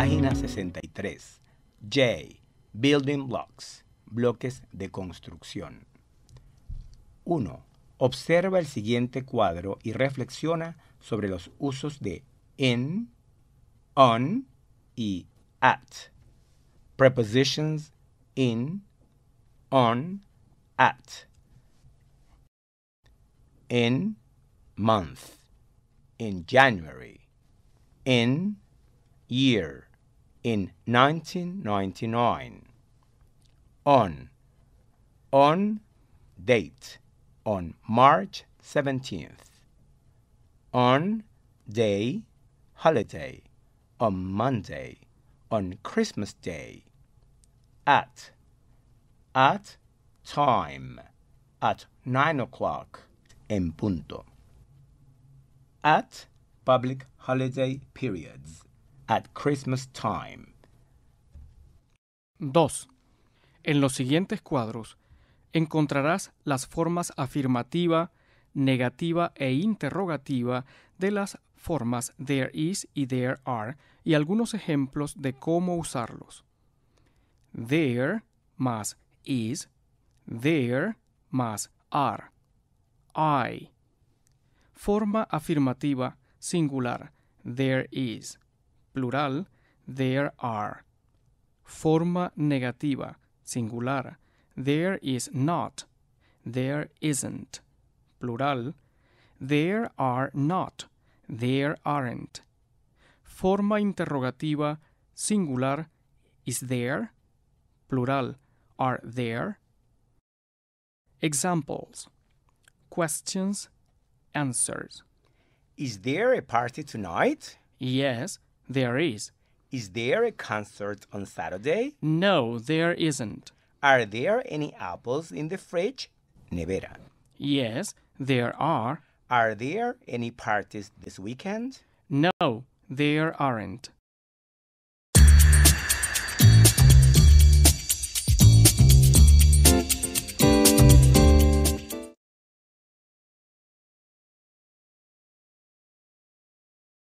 Página 63. J. Building blocks. Bloques de construcción. 1. Observa el siguiente cuadro y reflexiona sobre los usos de in, on y at. Prepositions in, on, at. In, month. In January. In, year. in 1999. On on date on March 17th. On day holiday on Monday on Christmas Day. At at time at nine o'clock en punto. At public holiday periods. 2. En los siguientes cuadros encontrarás las formas afirmativa, negativa e interrogativa de las formas there is y there are y algunos ejemplos de cómo usarlos. There más is, there más are. I. Forma afirmativa singular, there is. plural, there are. Forma negativa, singular, there is not, there isn't, plural, there are not, there aren't. Forma interrogativa, singular, is there, plural, are there. Examples Questions, answers. Is there a party tonight? Yes, there is. Is there a concert on Saturday? No, there isn't. Are there any apples in the fridge? Nevera. Yes, there are. Are there any parties this weekend? No, there aren't.